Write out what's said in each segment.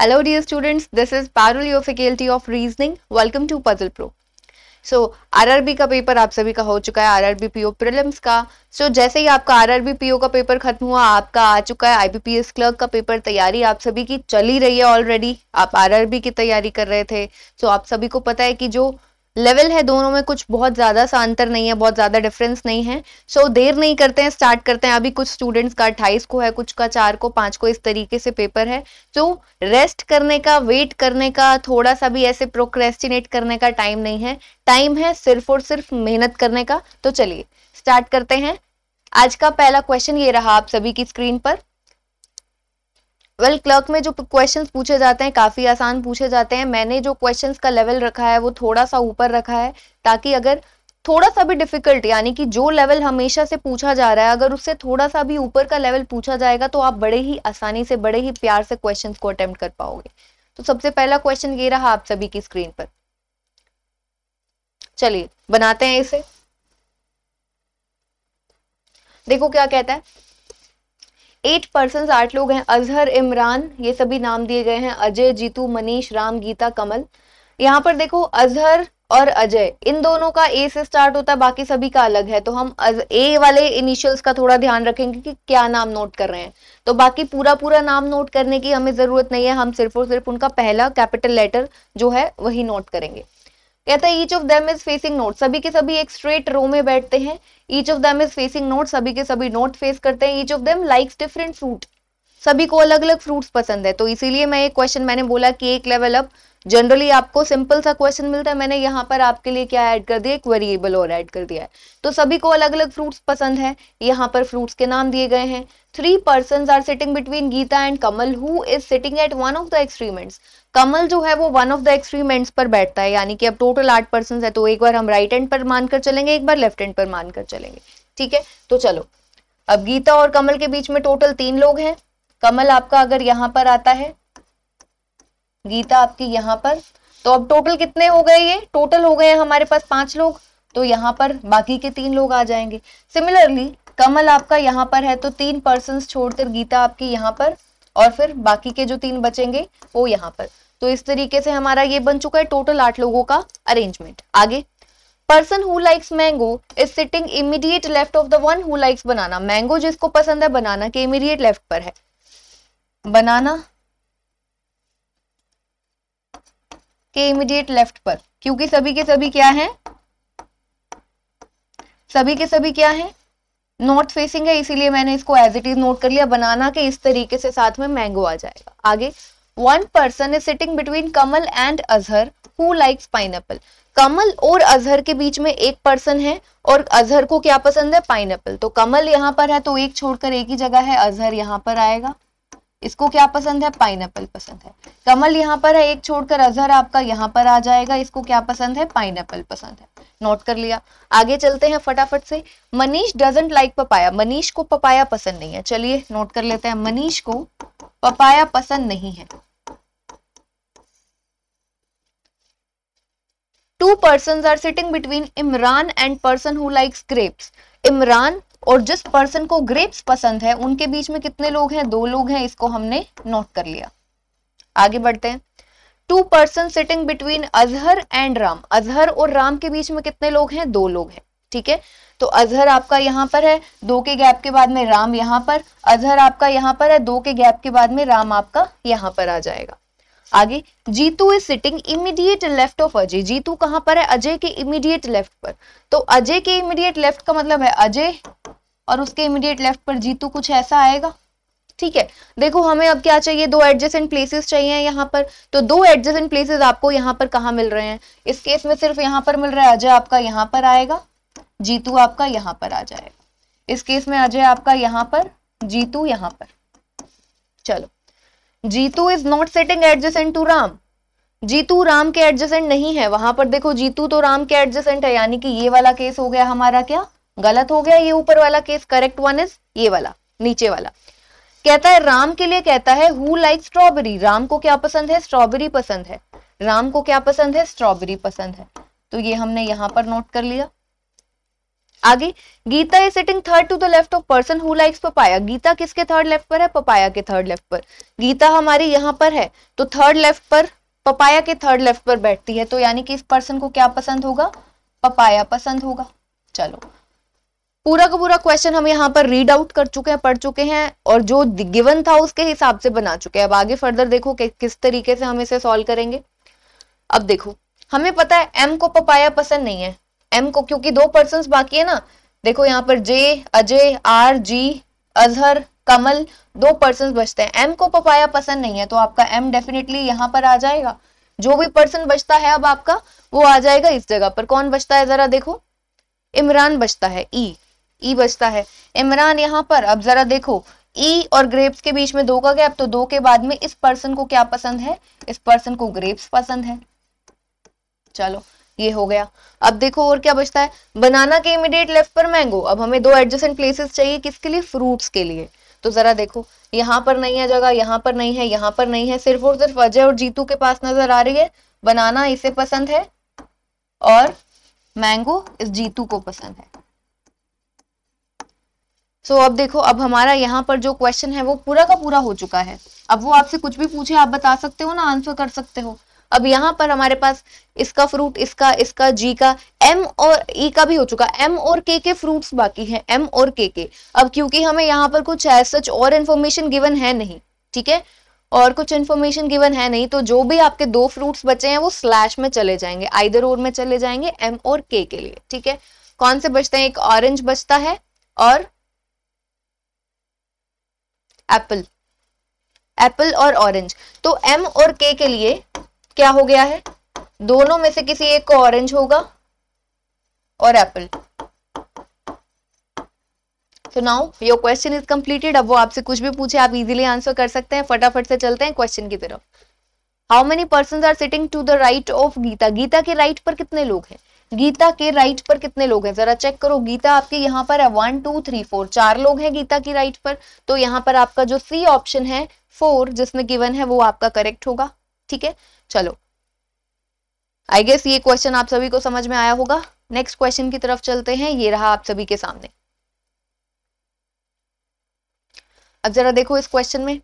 Hello dear students this is Parul your faculty of reasoning welcome to puzzle pro so RRB का paper आप सभी का हो चुका है आरआरबी पीओ प्रीलिम्स का सो so, जैसे ही आपका आरआरबी पीओ का पेपर खत्म हुआ आपका आ चुका है आईबीपीएस क्लर्क का पेपर तैयारी आप सभी की चली रही है ऑलरेडी आप आरआरबी की तैयारी कर रहे थे सो so, आप सभी को पता है कि जो लेवल है दोनों में कुछ बहुत ज़्यादा सा अंतर नहीं है बहुत ज़्यादा डिफरेंस नहीं है सो so, देर नहीं करते हैं स्टार्ट करते हैं अभी कुछ स्टूडेंट्स का अट्ठाईस को है कुछ का चार को पांच को इस तरीके से पेपर है सो so, रेस्ट करने का वेट करने का थोड़ा सा भी ऐसे प्रोक्रेस्टिनेट करने का टाइम नहीं है टाइम है सिर्फ और सिर्फ मेहनत करने का तो चलिए स्टार्ट करते हैं आज का पहला क्वेश्चन ये रहा आप सभी की स्क्रीन पर वेल well, क्लर्क में जो क्वेश्चंस पूछे जाते हैं काफ़ी आसान पूछे जाते हैं मैंने जो क्वेश्चंस का लेवल रखा है वो थोड़ा सा ऊपर रखा है ताकि अगर थोड़ा सा भी डिफिकल्ट यानी कि जो लेवल हमेशा से पूछा जा रहा है अगर उससे थोड़ा सा भी ऊपर का लेवल पूछा जाएगा तो आप बड़े ही आसानी से बड़े ही प्यार से क्वेश्चन को अटेम्प्ट कर पाओगे तो सबसे पहला क्वेश्चन ये रहा आप सभी की स्क्रीन पर चलिए बनाते हैं इसे देखो क्या कहता है एट पर्सन आठ लोग हैं अजहर इमरान ये सभी नाम दिए गए हैं अजय जीतू मनीष राम गीता कमल यहाँ पर देखो अजहर और अजय इन दोनों का ए से स्टार्ट होता है बाकी सभी का अलग है तो हम ए वाले इनिशियल्स का थोड़ा ध्यान रखेंगे कि क्या नाम नोट कर रहे हैं तो बाकी पूरा पूरा नाम नोट करने की हमें जरूरत नहीं है हम सिर्फ और सिर्फ उनका पहला कैपिटल लेटर जो है वही नोट करेंगे कहता है each of them is facing north सभी के सभी एक स्ट्रेट रो में बैठते हैं each of them is facing north सभी के सभी नोट फेस करते हैं each of them likes different fruit सभी को अलग अलग फ्रूट्स पसंद है तो इसीलिए मैं एक क्वेश्चन मैंने बोला कि एक लेवल अप जनरली आपको सिंपल सा क्वेश्चन मिलता है मैंने यहाँ पर आपके लिए क्या ऐड कर दिया एक वेरिएबल और ऐड कर दिया है तो सभी को अलग अलग फ्रूट्स पसंद है यहाँ पर फ्रूट्स के नाम दिए गए हैं three person are sitting between Geeta and Kamal who is sitting at one of the extremes Kamal जो है वो वन ऑफ द एक्सट्रीमेंट्स पर बैठता है यानी कि अब टोटल आठ पर्सन है तो एक बार हम राइट एंड पर मानकर चलेंगे एक बार लेफ्ट एंड पर मानकर चलेंगे ठीक है तो चलो अब गीता और कमल के बीच में टोटल तीन लोग हैं कमल आपका अगर यहां पर आता है गीता आपकी यहां पर तो अब टोटल कितने हो गए ये टोटल हो गए हमारे पास पांच लोग तो यहां पर बाकी के तीन लोग आ जाएंगे सिमिलरली कमल आपका यहाँ पर है तो तीन पर्सन छोड़कर गीता आपकी यहाँ पर और फिर बाकी के जो तीन बचेंगे वो यहाँ पर तो इस तरीके से हमारा ये बन चुका है टोटल आठ लोगों का अरेंजमेंट आगे person who likes mango is sitting immediate left of the one who likes banana mango जिसको पसंद है बनाना के इमीडिएट लेफ्ट पर है बनाना के इमीडिएट लेफ्ट पर क्योंकि सभी के सभी क्या है सभी के सभी क्या है नॉर्थ फेसिंग है इसीलिए मैंने इसको एज इट इज नोट कर लिया बनाना के इस तरीके से साथ में मैंगो आ जाएगा आगे one person is sitting between Kamal and Azhar who likes pine Kamal और अजहर के बीच में एक पर्सन है और अजहर को क्या पसंद है पाइन तो कमल यहाँ पर है तो एक छोड़कर एक ही जगह है अजहर यहाँ पर आएगा इसको क्या पसंद है पाइन पसंद है कमल यहाँ पर है एक छोड़कर अजहर आपका यहाँ पर आ जाएगा इसको क्या पसंद है पाइन पसंद है नोट कर लिया आगे चलते हैं फटाफट से Manish doesn't like papaya Manish को पपाया पसंद नहीं है चलिए नोट कर लेते हैं मनीष को पपाया पसंद नहीं है two person are sitting between Imran and person who likes grapes Imran और जिस पर्सन को ग्रेप्स पसंद है उनके बीच में कितने लोग हैं दो लोग हैं इसको हमने नोट कर लिया आगे बढ़ते हैं two person sitting between Azhar and Ram Azhar और राम के बीच में कितने लोग हैं दो लोग हैं ठीक है तो अजहर आपका यहाँ पर है दो के गैप के बाद में राम यहाँ पर अजहर आपका यहाँ पर है दो के गैप के बाद में राम आपका यहाँ पर आ जाएगा आगे Jeetu is sitting immediate left of Ajay Jeetu कहां पर है अजय के इमीडिएट लेफ्ट पर तो अजय के इमीडिएट लेफ्ट का मतलब है अजय और उसके इमीडिएट लेफ्ट पर जीतू कुछ ऐसा आएगा ठीक है देखो हमें अब क्या चाहिए दो एडजेसेंट प्लेसेस चाहिए यहाँ पर तो दो एडजेसेंट प्लेसेस आपको यहाँ पर कहा मिल रहे हैं इस केस में सिर्फ यहाँ पर मिल रहा है अजय आपका यहाँ पर आएगा जीतू आपका यहाँ पर आ जाएगा इस केस में अजय आपका यहाँ पर जीतू यहाँ पर चलो Jeetu is not sitting adjacent to Ram Jeetu Ram के एडजेसेंट नहीं है वहां पर देखो जीतू तो राम के एडजेसेंट है यानी कि ये वाला केस हो गया हमारा क्या गलत हो गया ये ऊपर वाला केस करेक्ट वन इज ये वाला नीचे वाला कहता है राम के लिए कहता है हु लाइक स्ट्रॉबेरी राम को क्या पसंद है स्ट्रॉबेरी पसंद है राम को क्या पसंद है स्ट्रॉबेरी पसंद है तो ये हमने यहां पर नोट कर लिया आगे Geeta is sitting third to the left of person who likes papaya Geeta किसके थर्ड लेफ्ट पर है पपाया के थर्ड लेफ्ट पर गीता हमारी यहां पर है तो थर्ड लेफ्ट पर पपाया के थर्ड लेफ्ट पर बैठती है तो यानी कि इस पर्सन को क्या पसंद होगा पपाया पसंद होगा चलो पूरा का पूरा क्वेश्चन हम यहाँ पर रीड आउट कर चुके हैं पढ़ चुके हैं और जो गिवन था उसके हिसाब से बना चुके हैं अब आगे फर्दर देखो कि किस तरीके से हम इसे सॉल्व करेंगे अब देखो हमें पता है एम को पपाया पसंद नहीं है एम को क्योंकि दो पर्सन बाकी है ना देखो यहाँ पर J Ajay R G Azhar Kamal दो पर्सन बचते हैं एम को पपाया पसंद नहीं है तो आपका एम डेफिनेटली यहाँ पर आ जाएगा जो भी पर्सन बचता है अब आपका वो आ जाएगा इस जगह पर कौन बचता है जरा देखो इमरान बचता है ई e. ई बचता है इमरान यहाँ पर अब जरा देखो ई और ग्रेप्स के बीच में दो का गैप तो दो के बाद में इस पर्सन को क्या पसंद है इस पर्सन को ग्रेप्स पसंद है चलो ये हो गया अब देखो और क्या बचता है बनाना के इमीडिएट लेफ्ट पर मैंगो अब हमें दो एडजस्टेंट प्लेसेस चाहिए किसके लिए फ्रूट्स के लिए तो जरा देखो यहाँ पर नहीं है जगह यहाँ पर नहीं है यहाँ पर नहीं है सिर्फ और सिर्फ अजय और जीतू के पास नजर आ रही है बनाना इसे पसंद है और मैंगो इस जीतू को पसंद है सो so, अब देखो अब हमारा यहाँ पर जो क्वेश्चन है वो पूरा का पूरा हो चुका है अब वो आपसे कुछ भी पूछे आप बता सकते हो ना आंसर कर सकते हो अब यहाँ पर हमारे पास इसका फ्रूट इसका इसका जी का एम और ई e का भी हो चुका एम और के के फ्रूट्स बाकी हैं एम और के के अब क्योंकि हमें यहाँ पर कुछ सच और इन्फॉर्मेशन गिवन है नहीं ठीक है और कुछ इन्फॉर्मेशन गिवन है नहीं तो जो भी आपके दो फ्रूट्स बचे हैं वो स्लैश में चले जाएंगे आइदर और में चले जाएंगे एम और के के लिए ठीक है कौन से बचते हैं एक ऑरेंज बचता है और एप्पल एप्पल और ऑरेंज तो एम और के के लिए क्या हो गया है दोनों में से किसी एक को ऑरेंज होगा और एप्पल तो now your question is completed अब वो आपसे कुछ भी पूछे आप इजीली आंसर कर सकते हैं फटाफट से चलते हैं क्वेश्चन की तरफ how many person are sitting to the right of Geeta Geeta के राइट पर कितने लोग हैं गीता के राइट पर कितने लोग हैं जरा चेक करो गीता आपके यहाँ पर है वन टू थ्री फोर चार लोग हैं गीता की राइट पर तो यहाँ पर आपका जो सी ऑप्शन है फोर जिसमें गिवन है वो आपका करेक्ट होगा ठीक है चलो आई गेस ये क्वेश्चन आप सभी को समझ में आया होगा नेक्स्ट क्वेश्चन की तरफ चलते हैं ये रहा आप सभी के सामने अब जरा देखो इस क्वेश्चन में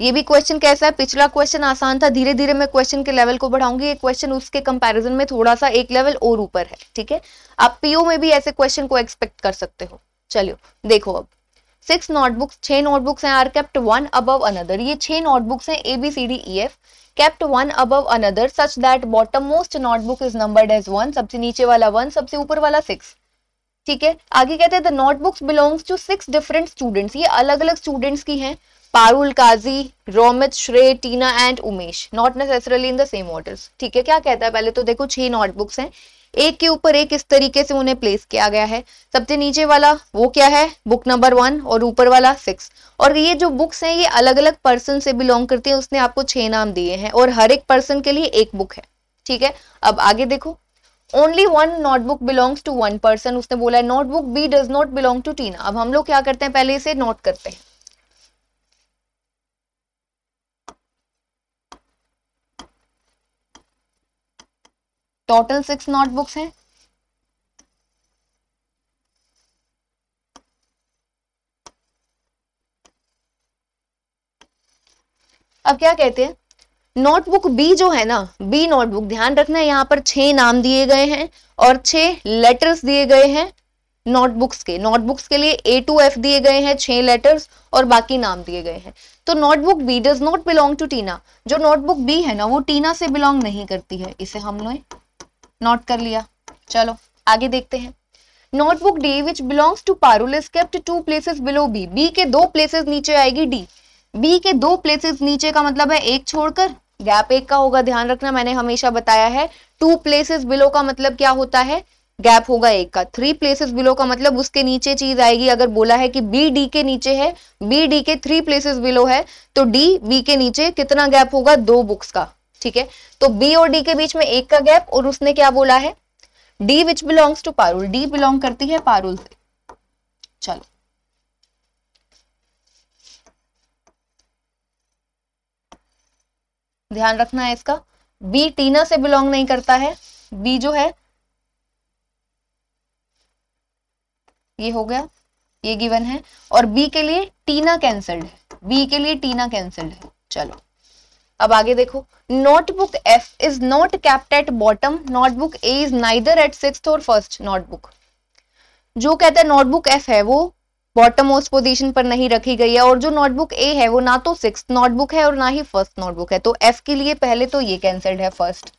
ये भी क्वेश्चन कैसा है पिछला क्वेश्चन आसान था धीरे धीरे मैं क्वेश्चन के लेवल को बढ़ाऊंगी ये क्वेश्चन उसके कंपैरिजन में थोड़ा सा एक लेवल और ऊपर है ठीक है आप पीओ में भी ऐसे क्वेश्चन को एक्सपेक्ट कर सकते हो चलियो देखो अब सिक्स नोटबुक्स छह नोटबुक्स हैं are kept one above another ये छह नोटबुक्स हैं A B C D E F one above another such that bottom most notebook is numbered as one सबसे नीचे वाला वन सबसे ऊपर वाला सिक्स ठीक है आगे कहते हैं the notebooks belongs to six different students ये अलग अलग स्टूडेंट्स की हैं Parul Kazi Romit Shrey Tina and Umesh not necessarily in the same orders ठीक है क्या कहता है पहले तो देखो छह नोटबुक्स हैं एक के ऊपर एक इस तरीके से उन्हें प्लेस किया गया है सबसे नीचे वाला वो क्या है बुक नंबर वन और ऊपर वाला सिक्स और ये जो बुक्स हैं ये अलग अलग पर्सन से बिलोंग करती है उसने आपको छह नाम दिए हैं और हर एक पर्सन के लिए एक बुक है ठीक है अब आगे देखो only one notebook belongs to one person उसने बोला है notebook B does not belong to Tina अब हम लोग क्या करते हैं पहले इसे नोट करते हैं टोटल सिक्स नोटबुक्स हैं अब क्या कहते हैं नोटबुक बी जो है ना बी नोटबुक ध्यान रखना है यहाँ पर छह नाम दिए गए हैं और छह लेटर्स दिए गए हैं नोटबुक्स के नोटबुक्स के लिए ए टू एफ दिए गए हैं छह लेटर्स और बाकी नाम दिए गए हैं तो notebook B does not belong to Tina जो नोटबुक बी है ना वो टीना से बिलोंग नहीं करती है इसे हम लोग नोट कर लिया चलो आगे देखते हैं notebook D which belongs to Parul two places below B B के दो प्लेसेस नीचे आएगी डी बी के दो प्लेसेस नीचे का मतलब है एक छोड़कर गैप एक का होगा ध्यान रखना मैंने हमेशा बताया है टू प्लेसेस बिलो का मतलब क्या होता है गैप होगा एक का थ्री प्लेसेस बिलो का मतलब उसके नीचे चीज आएगी अगर बोला है कि बी डी के नीचे है बी डी के थ्री प्लेसेस बिलो है तो डी बी के नीचे कितना गैप होगा दो बुक्स का ठीक है तो बी और डी के बीच में एक का गैप और उसने क्या बोला है D which belongs to Parul D belong करती है पारुल से चलो ध्यान रखना है इसका बी टीना से बिलोंग नहीं करता है बी जो है ये हो गया ये गिवन है और बी के लिए टीना कैंसल्ड है बी के लिए टीना कैंसल्ड है चलो अब आगे देखो notebook F is not kept at bottom notebook A is neither at six और फर्स्ट नोटबुक जो कहता है नोटबुक एफ है वो बॉटम मोस्ट पोजीशन पर नहीं रखी गई है और जो नोटबुक ए है वो ना तो सिक्स नोटबुक है और ना ही फर्स्ट नोटबुक है तो एफ के लिए पहले तो ये कैंसल्ड है फर्स्ट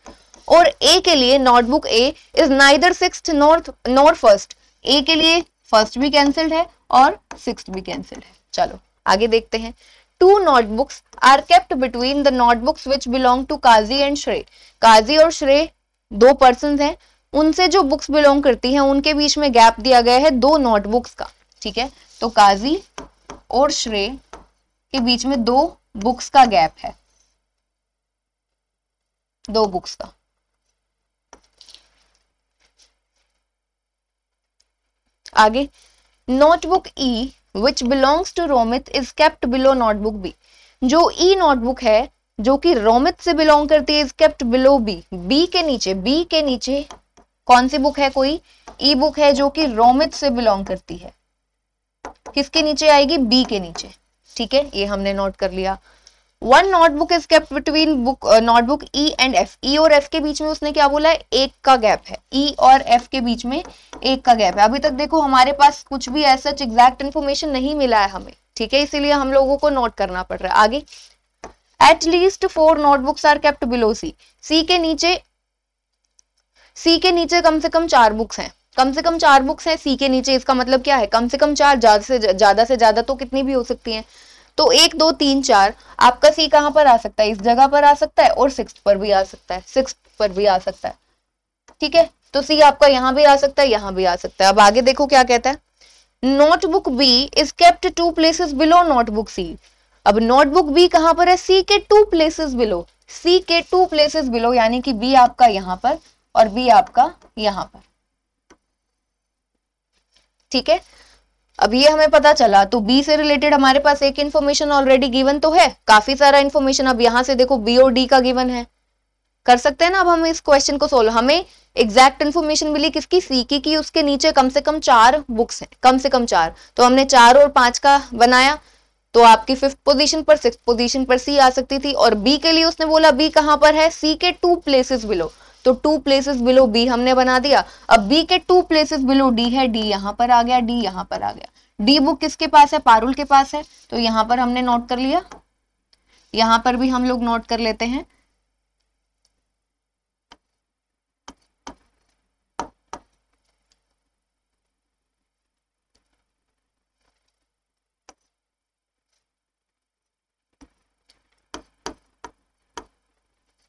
और ए के लिए notebook A is neither six north nor first A के लिए फर्स्ट भी कैंसल्ड है और सिक्स भी कैंसल्ड है चलो आगे देखते हैं two notebooks are kept between the notebooks which belong to Kazi and Shrey Kazi और श्रेय दो पर्सन है उनसे जो बुक्स बिलोंग करती है उनके बीच में गैप दिया गया है दो नोटबुक्स का ठीक है तो काजी और श्रेय के बीच में दो बुक्स का गैप है दो बुक्स का आगे notebook E e which belongs to Romit is kept below notebook B जो ई e नोटबुक है जो कि रोमित से बिलोंग करती है is kept below B B के नीचे बी के नीचे कौन सी बुक है कोई ई e बुक है जो कि रोमित से बिलोंग करती है किसके नीचे आएगी बी के नीचे ठीक है ये हमने नोट कर लिया one notebook is kept between book notebook E and F E और एफ के बीच में उसने क्या बोला है एक का गैप है ई e और एफ के बीच में एक का गैप है अभी तक देखो हमारे पास कुछ भी ऐसा एग्जैक्ट इन्फॉर्मेशन नहीं मिला है हमें ठीक है इसीलिए हम लोगों को नोट करना पड़ रहा है आगे at least four notebooks are kept below C C के नीचे सी के नीचे कम से कम चार बुक्स हैं कम से कम चार बुक्स हैं सी के नीचे इसका मतलब क्या है कम से कम चार ज्यादा से ज्यादा से ज्यादा तो कितनी भी हो सकती हैं तो एक दो तीन चार आपका सी कहां पर आ सकता है इस जगह पर आ सकता है और सिक्स पर भी आ सकता है सिक्स पर भी आ सकता है ठीक है तो सी आपका यहां भी आ सकता है यहां भी आ सकता है अब आगे देखो क्या कहता है notebook B is kept two places below notebook C अब नोटबुक बी कहां पर है सी के टू प्लेसेस बिलो सी के टू प्लेसेस बिलो यानी कि बी आपका यहां पर और बी आपका यहां पर ठीक है अब ये हमें पता चला तो बी से रिलेटेड हमारे पास एक इन्फॉर्मेशन ऑलरेडी गिवन तो है काफी सारा इन्फॉर्मेशन अब यहां से देखो बी और डी का गिवन है कर सकते हैं ना अब हम इस क्वेश्चन को सोल्व हमें एग्जैक्ट इन्फॉर्मेशन मिली किसकी सी की कि उसके नीचे कम से कम चार बुक्स हैं कम से कम चार तो हमने चार और पांच का बनाया तो आपकी फिफ्थ पोजीशन पर सिक्स पोजीशन पर सी आ सकती थी और बी के लिए उसने बोला बी कहाँ पर है सी के टू प्लेसेस बिलो तो टू प्लेसेस बिलो बी हमने बना दिया अब बी के टू प्लेसेस बिलो डी है डी यहां पर आ गया डी यहां पर आ गया डी बुक किसके पास है पारुल के पास है तो यहां पर हमने नोट कर लिया यहां पर भी हम लोग नोट कर लेते हैं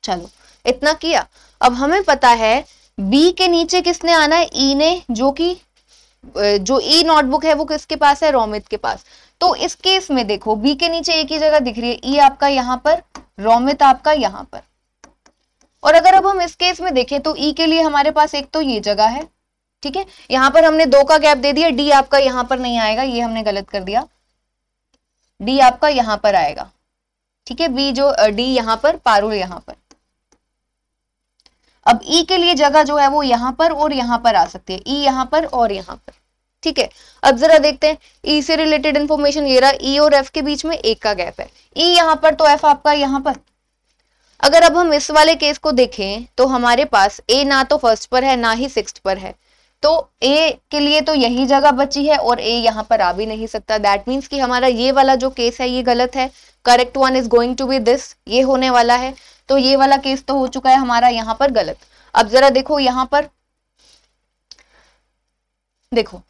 चलो इतना किया अब हमें पता है बी के नीचे किसने आना है ई e ने जो कि जो ई e नोटबुक है वो किसके पास है रोमित के पास तो इस केस में देखो बी के नीचे एक ही जगह दिख रही है ई e आपका यहां पर रोमित आपका यहां पर और अगर अब हम इस केस में देखें तो ई e के लिए हमारे पास एक तो ये जगह है ठीक है यहां पर हमने दो का गैप दे दिया डी आपका यहां पर नहीं आएगा ये हमने गलत कर दिया डी आपका यहां पर आएगा ठीक है बी जो डी यहां पर पारुल यहां पर अब ई e के लिए जगह जो है वो यहां पर और यहाँ पर आ सकती है ई e यहाँ पर और यहाँ पर ठीक है अब जरा देखते हैं ई e से रिलेटेड इंफॉर्मेशन ये रहा ई और एफ के बीच में एक का गैप है ई यहाँ पर तो एफ आपका यहाँ पर अगर अब हम इस वाले केस को देखें तो हमारे पास ए ना तो फर्स्ट पर है ना ही सिक्स पर है तो ए के लिए तो यही जगह बची है और ए यहाँ पर आ भी नहीं सकता दैट मीन्स कि हमारा ये वाला जो केस है ये गलत है correct one is going to be this ये होने वाला है तो ये वाला केस तो हो चुका है हमारा यहाँ पर गलत अब जरा देखो यहाँ पर देखो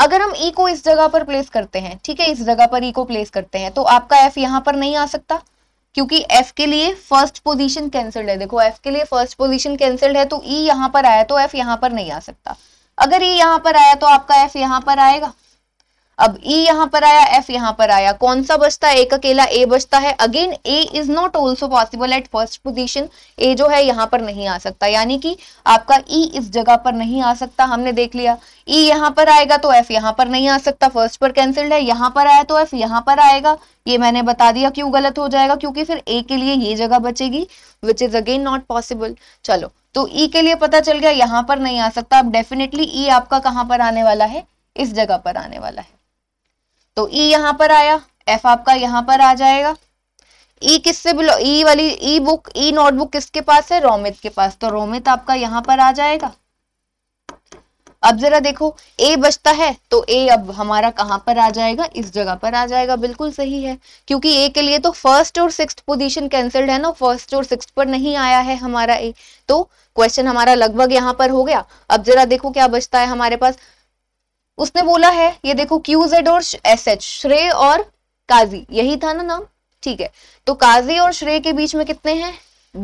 अगर हम ई e को इस जगह पर प्लेस करते हैं ठीक है इस जगह पर ई e को प्लेस करते हैं तो आपका एफ यहाँ पर नहीं आ सकता क्योंकि एफ के लिए फर्स्ट पोजीशन कैंसल्ड है देखो एफ के लिए फर्स्ट पोजीशन कैंसल्ड है तो ई e यहां पर आया तो एफ यहां पर नहीं आ सकता अगर ई e यहां पर आया तो आपका एफ यहां पर आएगा अब E यहाँ पर आया F यहाँ पर आया कौन सा बचता है एक अकेला A बचता है again A is not also possible at first position A जो है यहाँ पर नहीं आ सकता यानी कि आपका E इस जगह पर नहीं आ सकता हमने देख लिया E यहाँ पर आएगा तो F यहाँ पर नहीं आ सकता फर्स्ट पर कैंसिल्ड है यहां पर आया तो F यहाँ पर आएगा ये मैंने बता दिया क्यों गलत हो जाएगा क्योंकि फिर A के लिए ये जगह बचेगी which is again not possible चलो तो E के लिए पता चल गया यहाँ पर नहीं आ सकता अब डेफिनेटली E आपका कहाँ पर आने वाला है इस जगह पर आने वाला है तो E यहाँ पर आया F आपका यहां पर आ जाएगा E किससे बिलो E वाली E बुक E नोटबुक किसके पास है रोमित के पास तो रोमित आपका यहां पर आ जाएगा अब जरा देखो A बचता है तो ए अब हमारा कहां पर आ जाएगा इस जगह पर आ जाएगा बिल्कुल सही है क्योंकि ए के लिए तो फर्स्ट और सिक्स पोजीशन कैंसल्ड है ना फर्स्ट और सिक्स पर नहीं आया है हमारा ए तो क्वेश्चन हमारा लगभग यहाँ पर हो गया अब जरा देखो क्या बचता है हमारे पास उसने बोला है ये देखो क्यू जेड और एस एच श्रेय और काजी यही था ना नाम ठीक है तो काजी और श्रेय के बीच में कितने हैं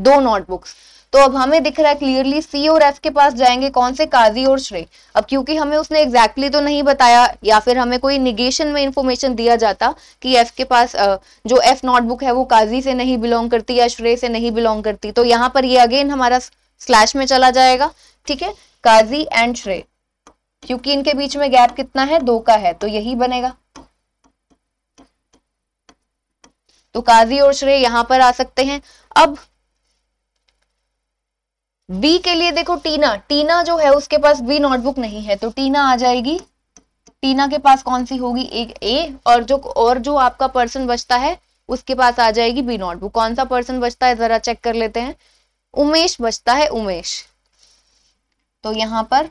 दो नोटबुक्स तो अब हमें दिख रहा है क्लियरली सी और एफ के पास जाएंगे कौन से काजी और श्रेय अब क्योंकि हमें उसने एग्जैक्टली exactly तो नहीं बताया या फिर हमें कोई निगेशन में इंफॉर्मेशन दिया जाता कि एफ के पास जो एफ नोटबुक है वो काजी से नहीं बिलोंग करती या श्रेय से नहीं बिलोंग करती तो यहाँ पर ये अगेन हमारा स्लैश में चला जाएगा ठीक है काजी एंड श्रेय क्योंकि इनके बीच में गैप कितना है दो का है तो यही बनेगा तो काजी और श्रेय यहां पर आ सकते हैं अब बी के लिए देखो टीना टीना जो है उसके पास बी नोटबुक नहीं है तो टीना आ जाएगी टीना के पास कौन सी होगी एक ए और जो और जो आपका पर्सन बचता है उसके पास आ जाएगी बी नोटबुक कौन सा पर्सन बचता है जरा चेक कर लेते हैं उमेश बचता है उमेश तो यहां पर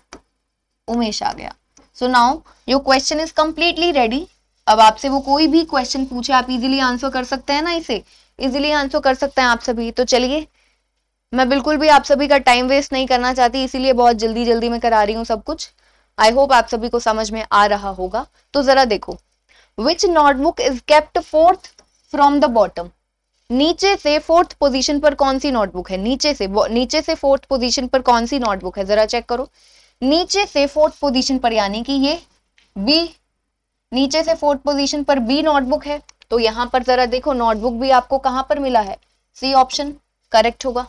उमेश आ गया so now your question is completely ready अब आपसे वो कोई भी क्वेश्चन पूछे आप इजिली आंसर कर सकते हैं ना इसे इजिली आंसर कर सकते हैं आप सभी तो चलिए मैं बिल्कुल भी आप सभी का टाइम वेस्ट नहीं करना चाहती इसीलिए बहुत जल्दी जल्दी मैं करा रही हूँ सब कुछ आई होप आप सभी को समझ में आ रहा होगा तो जरा देखो which notebook is kept fourth from the bottom नीचे से फोर्थ पोजिशन पर कौन सी नोटबुक है नीचे से नीचे से फोर्थ पोजिशन पर कौन सी नोटबुक है जरा चेक करो नीचे से फोर्थ पोजीशन पर यानी कि ये बी नीचे से फोर्थ पोजीशन पर बी नोटबुक है तो यहां पर जरा देखो नोटबुक भी आपको कहां पर मिला है सी ऑप्शन करेक्ट होगा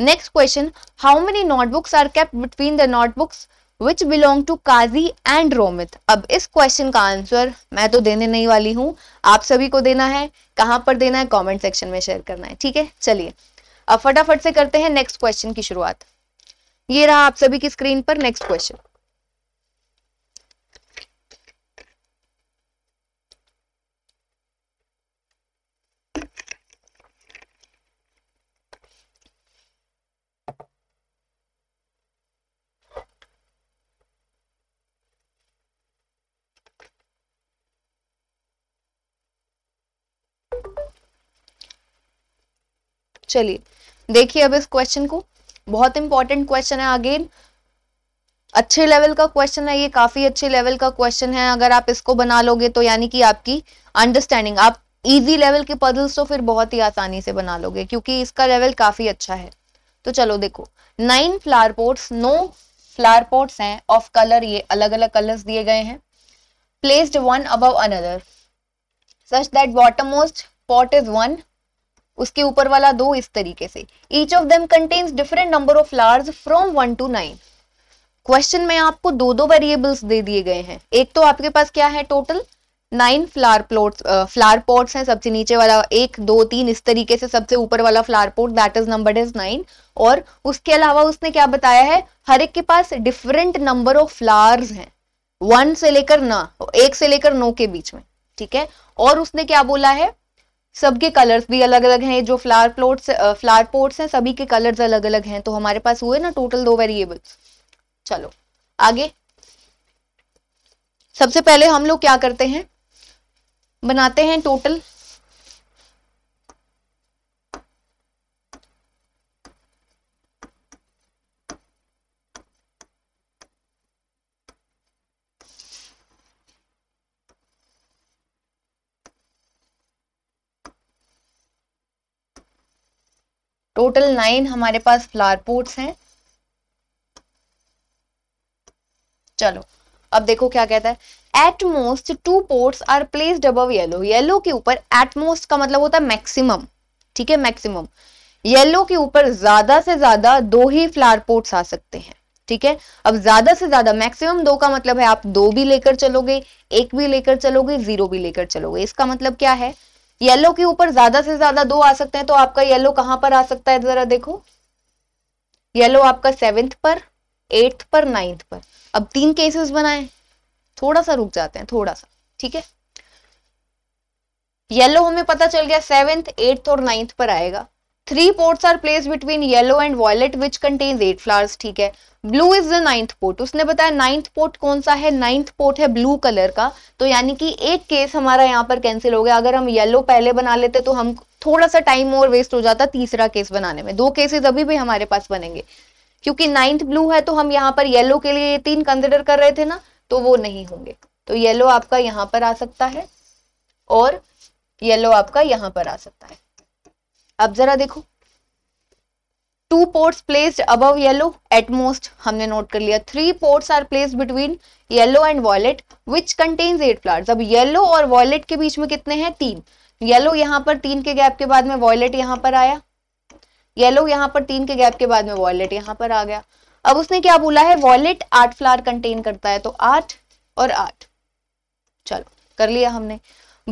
next question how many notebooks are kept between the notebooks which belong to Kazi and Romit अब इस क्वेश्चन का आंसर मैं तो देने नहीं वाली हूं आप सभी को देना है कहां पर देना है कमेंट सेक्शन में शेयर करना है ठीक है चलिए अब फटाफट से करते हैं नेक्स्ट क्वेश्चन की शुरुआत ये रहा आप सभी की स्क्रीन पर नेक्स्ट क्वेश्चन चलिए देखिए अब इस क्वेश्चन को बहुत इंपॉर्टेंट क्वेश्चन है अगेन अच्छे लेवल का क्वेश्चन है ये काफी अच्छे लेवल का क्वेश्चन है अगर आप इसको बना लोगे तो यानी कि आपकी अंडरस्टैंडिंग आप इजी लेवल के पजल्स तो फिर बहुत ही आसानी से बना लोगे क्योंकि इसका लेवल काफी अच्छा है तो चलो देखो नाइन फ्लावर पोर्ट्स नो फ्लावर पोर्ट्स हैं ऑफ कलर ये अलग अलग कलर्स दिए गए हैं placed one above another such that water most pot is one उसके ऊपर वाला दो इस तरीके से each of them contains different number of flowers from one to nine question में आपको दो दो वेरिएबल्स दे दिए गए हैं एक तो आपके पास क्या है total nine flower plots flower pots हैं सबसे नीचे वाला एक दो तीन इस तरीके से सबसे ऊपर वाला flower pot that is number is nine और उसके अलावा उसने क्या बताया है हर एक के पास डिफरेंट नंबर ऑफ फ्लावर्स हैं वन से लेकर ना एक से लेकर नौ के बीच में ठीक है और उसने क्या बोला है सबके कलर्स भी अलग अलग हैं जो फ्लावर प्लॉट्स फ्लावर पोर्ट्स हैं सभी के कलर्स अलग अलग हैं तो हमारे पास हुए ना टोटल दो वेरिएबल्स चलो आगे सबसे पहले हम लोग क्या करते हैं बनाते हैं टोटल टोटल नाइन हमारे पास फ्लावर पोट्स हैं चलो अब देखो क्या कहता है at most two ports are placed अब येलो येलो के ऊपर एटमोस्ट का मतलब होता है मैक्सिमम ठीक है मैक्सिमम येलो के ऊपर ज्यादा से ज्यादा दो ही फ्लावर पोर्ट्स आ सकते हैं ठीक है अब ज्यादा से ज्यादा मैक्सिमम दो का मतलब है आप दो भी लेकर चलोगे एक भी लेकर चलोगे जीरो भी लेकर चलोगे इसका मतलब क्या है येलो के ऊपर ज्यादा से ज्यादा दो आ सकते हैं तो आपका येलो कहां पर आ सकता है जरा देखो येलो आपका सेवेंथ पर एट्थ पर नाइन्थ पर अब तीन केसेस बनाए थोड़ा सा रुक जाते हैं थोड़ा सा ठीक है येलो हमें पता चल गया सेवेंथ एट्थ और नाइन्थ पर आएगा three pots are place between yellow and violet which contains eight flowers ठीक है blue is the ninth pot उसने बताया नाइन्थ पोर्ट कौन सा है नाइन्थ पोर्ट है ब्लू कलर का तो यानी कि एक केस हमारा यहाँ पर कैंसिल हो गया अगर हम येलो पहले बना लेते तो हम थोड़ा सा टाइम और वेस्ट हो जाता तीसरा केस बनाने में दो केसेस अभी भी हमारे पास बनेंगे क्योंकि नाइन्थ ब्लू है तो हम यहाँ पर येलो के लिए तीन कंसिडर कर रहे थे ना तो वो नहीं होंगे तो येलो आपका यहाँ पर आ सकता है और येलो आपका यहाँ पर आ सकता है अब जरा देखो two pots placed above yellow at most हमने नोट कर लिया three pots are placed between yellow and violet which contains eight flowers अब येलो और वॉलेट के बीच में कितने हैं तीन येलो यहां पर तीन के गैप के बाद में वॉलेट यहां पर आया येलो यहां पर तीन के गैप के बाद में वॉलेट यहां पर आ गया अब उसने क्या बोला है वॉलेट आठ फ्लावर कंटेन करता है तो आठ और आठ चलो कर लिया हमने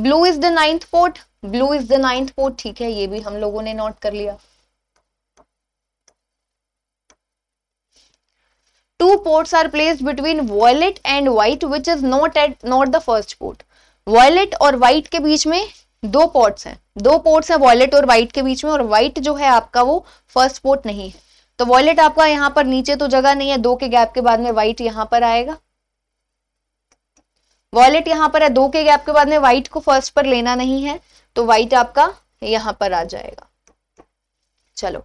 blue is the ninth pot blue is the ninth pot ठीक है ये भी हम लोगों ने नोट कर लिया two ports are place between violet and white which is not at not the first port violet और व्हाइट के बीच में दो पोर्ट्स हैं दो पोर्ट्स हैं वॉयलेट और व्हाइट के बीच में और व्हाइट जो है आपका वो फर्स्ट पोर्ट नहीं है तो वॉयलेट आपका यहां पर नीचे तो जगह नहीं है दो के गैप के बाद में व्हाइट यहां पर आएगा वॉयलेट यहां पर है दो के गैप के बाद में व्हाइट को फर्स्ट पर लेना नहीं है तो व्हाइट आपका यहां पर आ जाएगा चलो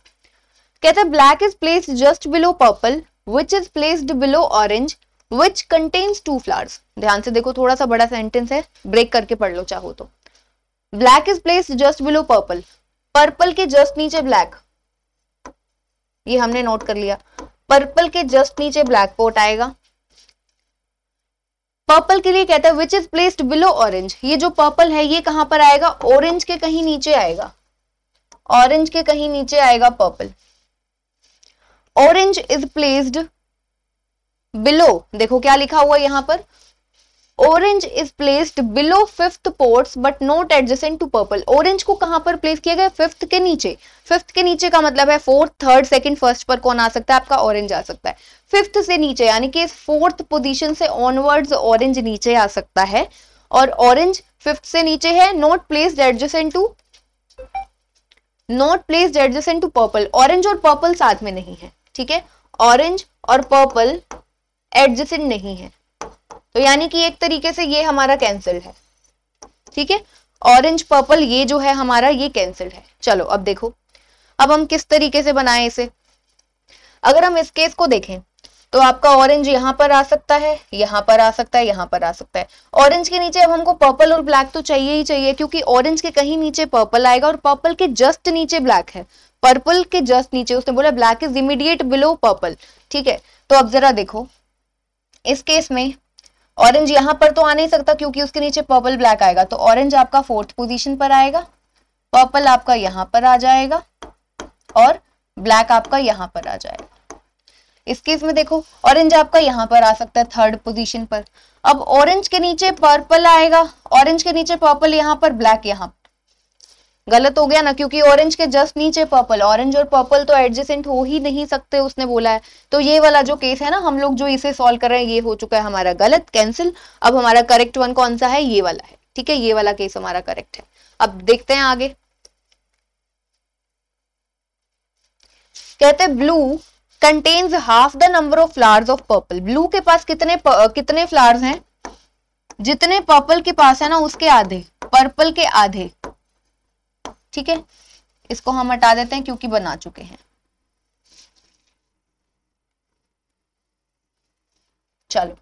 कहते हैं black is placed just below purple which is placed below orange which contains two flowers ध्यान से देखो थोड़ा सा बड़ा सेंटेंस है ब्रेक करके पढ़ लो चाहो तो black is placed just below purple purple के जस्ट नीचे ब्लैक ये हमने नोट कर लिया पर्पल के जस्ट नीचे ब्लैक पोट आएगा पर्पल के लिए कहता है which is placed below orange ये जो पर्पल है ये कहां पर आएगा ऑरेंज के कहीं नीचे आएगा ऑरेंज के कहीं नीचे आएगा purple orange is placed below देखो क्या लिखा हुआ यहां पर orange is placed below fifth ports but note adjacent to purple orange को कहां पर प्लेस किया गया फिफ्थ के नीचे फिफ्थ के नीचे का मतलब है फोर्थ थर्ड सेकंड फर्स्ट पर कौन आ सकता है आपका ऑरेंज आ सकता है फिफ्थ से नीचे यानी कि फोर्थ पोजीशन से ऑनवर्ड्स ऑरेंज नीचे आ सकता है और ऑरेंज फिफ्थ से नीचे है not placed adjacent to note placed adjacent to purple orange और पर्पल साथ में नहीं है ठीक है ऑरेंज और पर्पल एडजेसेंट नहीं है तो यानी कि एक तरीके से ये हमारा कैंसिल है ठीक है ऑरेंज पर्पल ये जो है हमारा ये कैंसिल्ड है चलो अब देखो अब हम किस तरीके से बनाए इसे अगर हम इस केस को देखें तो आपका ऑरेंज यहाँ पर आ सकता है यहाँ पर आ सकता है यहाँ पर आ सकता है ऑरेंज के नीचे अब हमको पर्पल और ब्लैक तो चाहिए ही चाहिए क्योंकि ऑरेंज के कहीं नीचे पर्पल आएगा और पर्पल के जस्ट नीचे ब्लैक है पर्पल के जस्ट नीचे उसने बोला black is immediate below purple ठीक है तो अब जरा देखो इस केस में ऑरेंज यहां पर तो आ नहीं सकता क्योंकि उसके नीचे पर्पल ब्लैक आएगा तो ऑरेंज आपका फोर्थ पोजीशन पर आएगा पर्पल आपका यहां पर आ जाएगा और ब्लैक आपका यहां पर आ जाएगा इस केस में देखो ऑरेंज आपका यहां पर आ सकता है थर्ड पोजीशन पर अब ऑरेंज के नीचे पर्पल आएगा ऑरेंज के नीचे पर्पल यहां पर ब्लैक यहाँ गलत हो गया ना क्योंकि ऑरेंज के जस्ट नीचे पर्पल ऑरेंज और पर्पल तो एडजेसेंट हो ही नहीं सकते उसने बोला है तो ये वाला जो केस है ना हम लोग जो इसे सॉल्व कर रहे हैं ये हो चुका है हमारा गलत कैंसिल अब हमारा करेक्ट वन कौन सा है ये वाला है ठीक है ये वाला केस हमारा करेक्ट है अब देखते हैं आगे कहते blue contains half the number of flowers of purple blue के पास कितने कितने फ्लावर्स हैं जितने पर्पल के पास है ना उसके आधे पर्पल के आधे ठीक है इसको हम हटा देते हैं क्योंकि बना चुके हैं चलो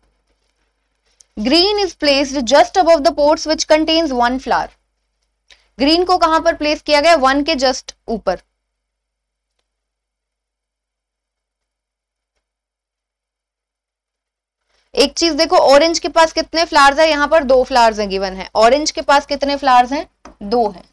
green is placed just above the ports which contains one flower green को कहां पर प्लेस किया गया वन के जस्ट ऊपर एक चीज देखो ऑरेंज के पास कितने फ्लावर्स है यहां पर दो फ्लावर्स हैं गिवन है ऑरेंज के पास कितने फ्लावर्स हैं दो हैं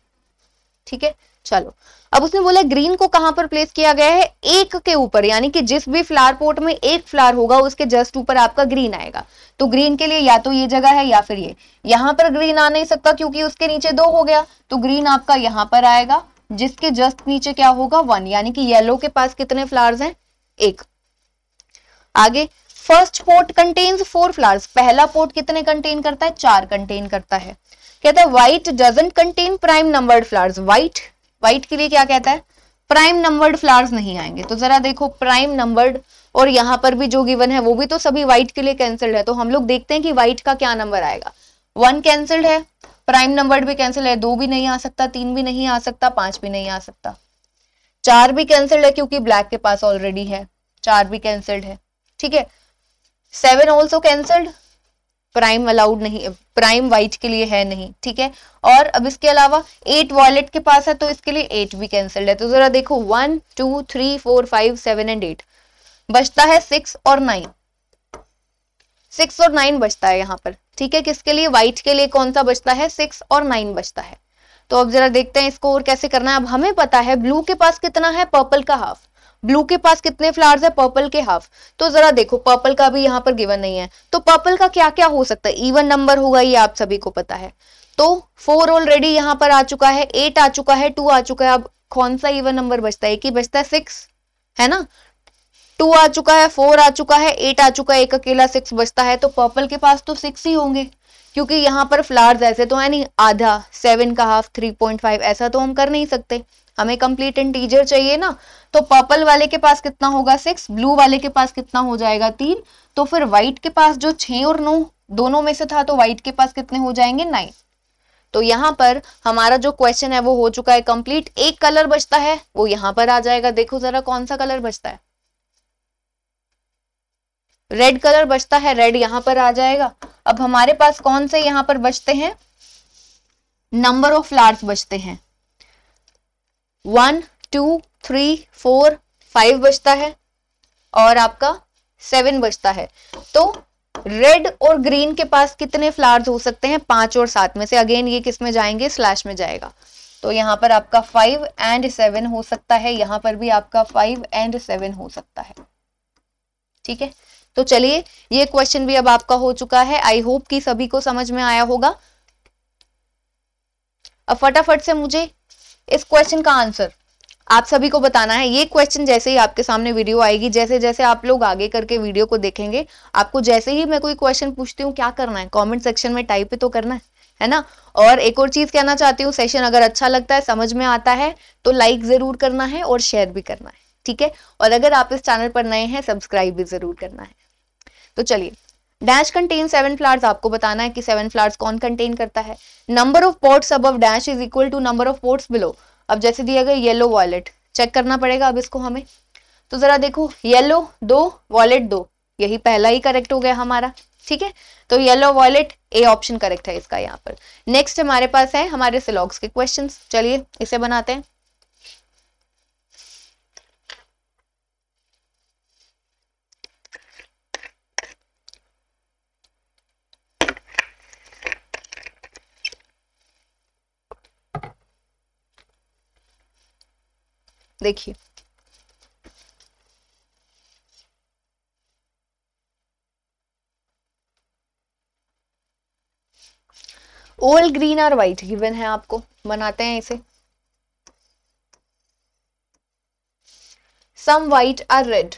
ठीक है चलो अब उसने बोला ग्रीन को कहां पर प्लेस किया गया है एक के ऊपर यानी कि जिस भी फ्लावर पोर्ट में एक फ्लावर होगा उसके जस्ट ऊपर आपका ग्रीन आएगा तो ग्रीन के लिए या तो ये जगह है या फिर ये यहां पर ग्रीन आ नहीं सकता क्योंकि उसके नीचे दो हो गया तो ग्रीन आपका यहां पर आएगा जिसके जस्ट नीचे क्या होगा वन यानी कि येलो के पास कितने फ्लावर्स हैं एक आगे first port contains four flowers पहला पोर्ट कितने कंटेन करता है चार कंटेन करता है कहता है white doesn't contain prime numbered flowers white white के लिए क्या कहता है प्राइम नंबर्ड फ्लावर्स नहीं आएंगे तो जरा देखो प्राइम नंबर्ड और यहाँ पर भी जो गिवन है वो भी तो सभी व्हाइट के लिए कैंसल्ड है तो हम लोग देखते हैं कि व्हाइट का क्या नंबर आएगा वन कैंसल्ड है प्राइम नंबर्ड भी कैंसल है दो भी नहीं आ सकता तीन भी नहीं आ सकता पांच भी नहीं आ सकता चार भी कैंसल्ड है क्योंकि ब्लैक के पास ऑलरेडी है चार भी कैंसल्ड है ठीक है seven also cancelled prime allowed नहीं प्राइम वाइट के लिए है नहीं ठीक है और अब इसके अलावा एट वॉलेट के पास है तो इसके लिए एट भी कैंसल्ड है तो जरा देखो one two three four five seven and eight बचता है सिक्स और नाइन सिक्स और नाइन बचता है यहाँ पर ठीक है किसके लिए व्हाइट के लिए कौन सा बचता है सिक्स और नाइन बचता है तो अब जरा देखते हैं इसको और कैसे करना है अब हमें पता है ब्लू के पास कितना है पर्पल का हाफ ब्लू के पास कितने फ्लावर्स है पर्पल के हाफ तो जरा देखो पर्पल का भी यहाँ पर गिवन नहीं है तो पर्पल का क्या क्या हो सकता है इवन नंबर होगा ये आप सभी को पता है तो फोर ऑलरेडी यहाँ पर आ चुका है एट आ चुका है टू आ चुका है अब कौन सा इवन नंबर बचता है एक ही बचता है सिक्स है ना टू आ चुका है फोर आ चुका है एट आ चुका है एक अकेला सिक्स बचता है तो पर्पल के पास तो सिक्स ही होंगे क्योंकि यहाँ पर फ्लावर्स ऐसे तो है नहीं आधा सेवन का हाफ थ्री पॉइंट फाइव ऐसा तो हम कर नहीं सकते हमें कंप्लीट इंटीजर चाहिए ना तो पर्पल वाले के पास कितना होगा सिक्स ब्लू वाले के पास कितना हो जाएगा तीन तो फिर व्हाइट के पास जो छः और नौ दोनों में से था तो व्हाइट के पास कितने हो जाएंगे नाइन तो यहाँ पर हमारा जो क्वेश्चन है वो हो चुका है कंप्लीट एक कलर बचता है वो यहाँ पर आ जाएगा देखो जरा कौन सा कलर बचता है रेड कलर बचता है रेड यहां पर आ जाएगा अब हमारे पास कौन से यहाँ पर बचते हैं नंबर ऑफ फ्लावर्स बचते हैं one two three four five बचता है और आपका सेवन बचता है तो रेड और ग्रीन के पास कितने फ्लावर्स हो सकते हैं पांच और सात में से अगेन ये किस में जाएंगे स्लैश में जाएगा तो यहाँ पर आपका फाइव एंड सेवन हो सकता है यहाँ पर भी आपका फाइव एंड सेवन हो सकता है ठीक है तो चलिए ये क्वेश्चन भी अब आपका हो चुका है आई होप कि सभी को समझ में आया होगा अब फटाफट से मुझे इस क्वेश्चन का आंसर आप सभी को बताना है ये क्वेश्चन जैसे ही आपके सामने वीडियो आएगी जैसे जैसे आप लोग आगे करके वीडियो को देखेंगे आपको जैसे ही मैं कोई क्वेश्चन पूछती हूँ क्या करना है कमेंट सेक्शन में टाइप तो करना है है ना और एक और चीज कहना चाहती हूँ सेशन अगर अच्छा लगता है समझ में आता है तो लाइक जरूर करना है और शेयर भी करना है ठीक है और अगर आप इस चैनल पर नए हैं सब्सक्राइब भी जरूर करना है तो चलिए डैश कंटेन सेवन फ्लावर्स आपको बताना है कि सेवन फ्लावर्स कौन कंटेन करता है नंबर ऑफ पोर्ट्स अब dash is equal to number of ports below अब जैसे दिया गया येलो वॉलेट चेक करना पड़ेगा अब इसको हमें तो जरा देखो येलो दो वॉलेट दो यही पहला ही करेक्ट हो गया हमारा ठीक है तो yellow violet a option correct है इसका यहाँ पर नेक्स्ट हमारे पास है हमारे सिलॉग्स के क्वेश्चन चलिए इसे बनाते हैं देखिए ओल ग्रीन और व्हाइट गिवन है आपको बनाते हैं इसे some white are red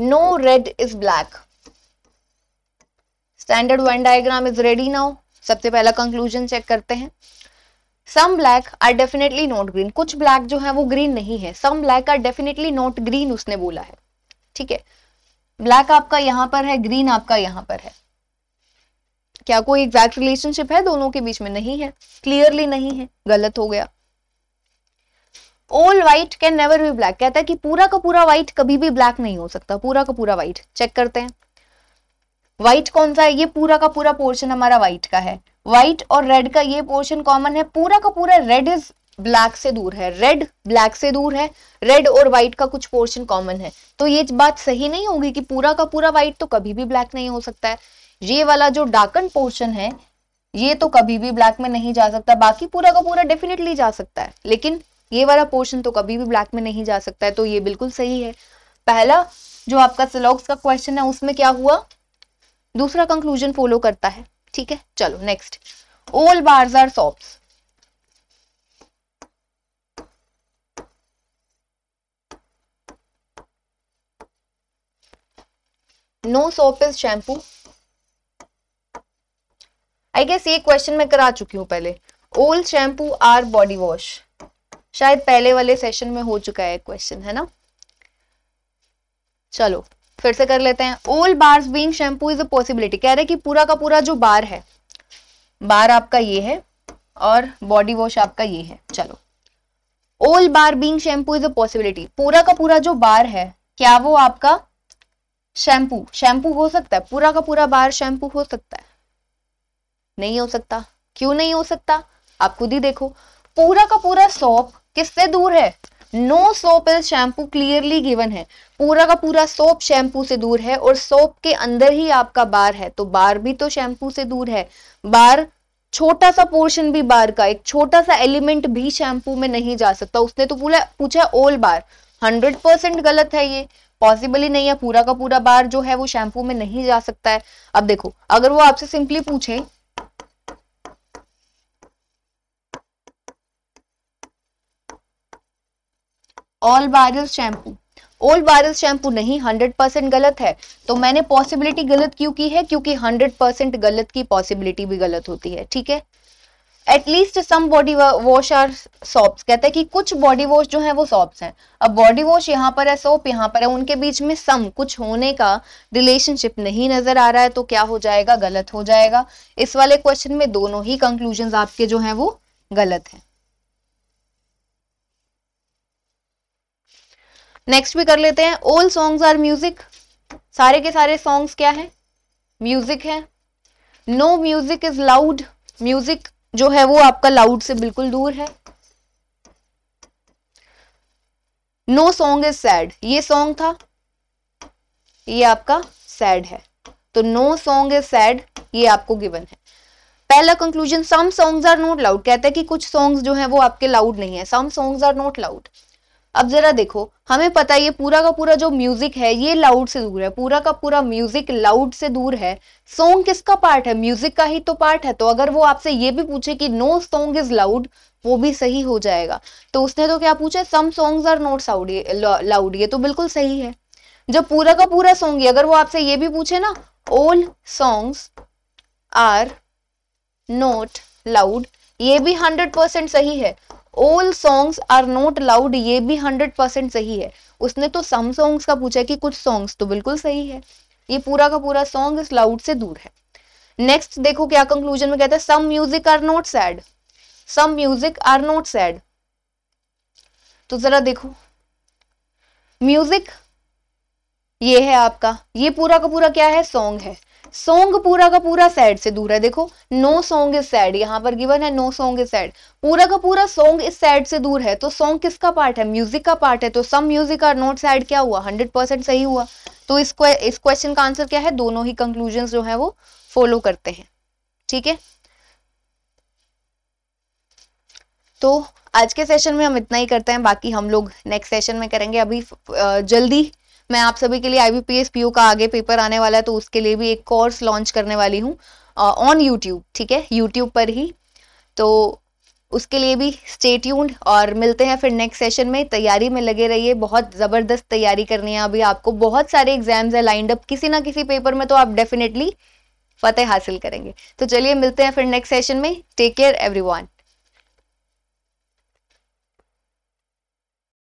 no red is black standard one diagram is ready now सबसे पहला कंक्लूजन चेक करते हैं some black are definitely not green कुछ ब्लैक जो है वो ग्रीन नहीं है some black are definitely not green उसने बोला है ठीक है ब्लैक आपका यहां पर है ग्रीन आपका यहां पर है क्या कोई एग्जैक्ट रिलेशनशिप है दोनों के बीच में नहीं है क्लियरली नहीं है गलत हो गया all white can never be black कहता है कि पूरा का पूरा व्हाइट कभी भी ब्लैक नहीं हो सकता पूरा का पूरा व्हाइट चेक करते हैं व्हाइट कौन सा है ये पूरा का पूरा पोर्शन हमारा व्हाइट का है व्हाइट और रेड का ये पोर्शन कॉमन है पूरा का पूरा रेड इज ब्लैक से दूर है रेड ब्लैक से दूर है रेड और व्हाइट का कुछ पोर्शन कॉमन है तो ये बात सही नहीं होगी कि पूरा का पूरा व्हाइट तो कभी भी ब्लैक नहीं हो सकता है ये वाला जो डार्कन पोर्शन है ये तो कभी भी ब्लैक में नहीं जा सकता बाकी पूरा का पूरा डेफिनेटली जा सकता है लेकिन ये वाला पोर्शन तो कभी भी ब्लैक में नहीं जा सकता है तो ये बिल्कुल सही है पहला जो आपका सिलॉक्स का क्वेश्चन है उसमें क्या हुआ दूसरा कंक्लूजन फॉलो करता है ठीक है चलो next all bars are soaps no soap is shampoo I guess ये क्वेश्चन मैं करा चुकी हूं पहले all shampoo are body wash शायद पहले वाले सेशन में हो चुका है क्वेश्चन है ना चलो फिर से कर लेते हैं all bars being shampoo is a possibility कह रहे हैं कि पूरा का पूरा जो बार है बार आपका ये है और बॉडी वॉश आपका ये है चलो all bar being shampoo is a possibility पूरा का पूरा जो बार है क्या वो आपका शैम्पू शैम्पू हो सकता है पूरा का पूरा बार शैम्पू हो सकता है नहीं हो सकता क्यों नहीं हो सकता आप खुद ही देखो पूरा का पूरा सॉप किससे दूर है no soap is shampoo clearly given है पूरा का पूरा सोप शैम्पू से दूर है और सोप के अंदर ही आपका बार है तो बार भी तो शैम्पू से दूर है बार छोटा सा पोर्शन भी बार का एक छोटा सा एलिमेंट भी शैम्पू में नहीं जा सकता उसने तो पूरा पूछा ओल बार हंड्रेड परसेंट गलत है ये पॉसिबल ही नहीं है पूरा का पूरा बार जो है वो शैम्पू में नहीं जा सकता है अब देखो अगर वो आपसे सिंपली पूछे all viral shampoo all viral shampoo नहीं हंड्रेड परसेंट गलत है तो मैंने पॉसिबिलिटी गलत क्यों की है क्योंकि हंड्रेड परसेंट गलत की पॉसिबिलिटी भी गलत होती है ठीक है at least some body wash are soaps कहते हैं कि कुछ बॉडी वॉश जो है वो सॉप्स हैं अब बॉडी वॉश यहाँ पर है सोप यहाँ पर है उनके बीच में सम कुछ होने का रिलेशनशिप नहीं नजर आ रहा है तो क्या हो जाएगा गलत हो जाएगा इस वाले क्वेश्चन में दोनों ही कंक्लूजन आपके जो है वो गलत है नेक्स्ट भी कर लेते हैं ओल्ड सॉन्ग्स आर म्यूजिक सारे के सारे सॉन्ग्स क्या है म्यूजिक है no music is loud music जो है वो आपका लाउड से बिल्कुल दूर है नो सॉन्ग इज सैड ये सॉन्ग था ये आपका सैड है तो नो सॉन्ग इज सैड ये आपको गिवन है पहला conclusion some songs are not loud कहते हैं कि कुछ सॉन्ग्स जो है वो आपके लाउड नहीं है some songs are not loud अब जरा देखो हमें पता है ये पूरा का पूरा जो म्यूजिक है ये लाउड से दूर है पूरा का पूरा म्यूजिक लाउड से दूर है सॉन्ग किसका पार्ट है म्यूजिक का ही तो पार्ट है तो अगर वो आपसे ये भी पूछे कि नो सॉन्ग इज लाउड वो भी सही हो जाएगा तो उसने तो क्या पूछा some songs are not sad loud ये तो बिल्कुल सही है जब पूरा का पूरा सॉन्ग अगर वो आपसे ये भी पूछे ना all songs are note loud ये भी हंड्रेड परसेंट सही है all songs are not allowed ये भी हंड्रेड परसेंट सही है उसने तो सम सॉन्ग्स का पूछा कि कुछ सॉन्ग्स तो बिल्कुल सही है ये पूरा का पूरा सॉन्ग इस लाउड से दूर है नेक्स्ट देखो क्या कंक्लूजन में कहता है some music are not sad some music are not sad तो जरा देखो म्यूजिक ये है आपका ये पूरा का पूरा क्या है सॉन्ग है सॉन्ग पूरा का पूरा सैड से दूर है देखो नो सॉन्ग इज सैड यहाँ पर गिवन है नो सॉन्ग इज सैड पूरा का पूरा सॉन्ग इस सैड से दूर है तो सॉन्ग किसका पार्ट है म्यूजिक का पार्ट है तो some music are not sad क्या हुआ हंड्रेड परसेंट सही हुआ तो इस इस क्वेश्चन का आंसर क्या है दोनों ही कंक्लूजन जो है वो फॉलो करते हैं ठीक है तो आज के सेशन में हम इतना ही करते हैं बाकी हम लोग नेक्स्ट सेशन में करेंगे अभी जल्दी मैं आप सभी के लिए आई बी पी का आगे पेपर आने वाला है तो उसके लिए भी एक कोर्स लॉन्च करने वाली हूँ ऑन यूट्यूब ठीक है यूट्यूब पर ही तो उसके लिए भी स्टे ट्यून्ड और मिलते हैं फिर नेक्स्ट सेशन में तैयारी में लगे रहिए बहुत ज़बरदस्त तैयारी करनी है अभी आपको बहुत सारे एग्जाम्स हैं लाइंड अप किसी ना किसी पेपर में तो आप डेफिनेटली फतेह हासिल करेंगे तो चलिए मिलते हैं फिर नेक्स्ट सेशन में टेक केयर एवरीवन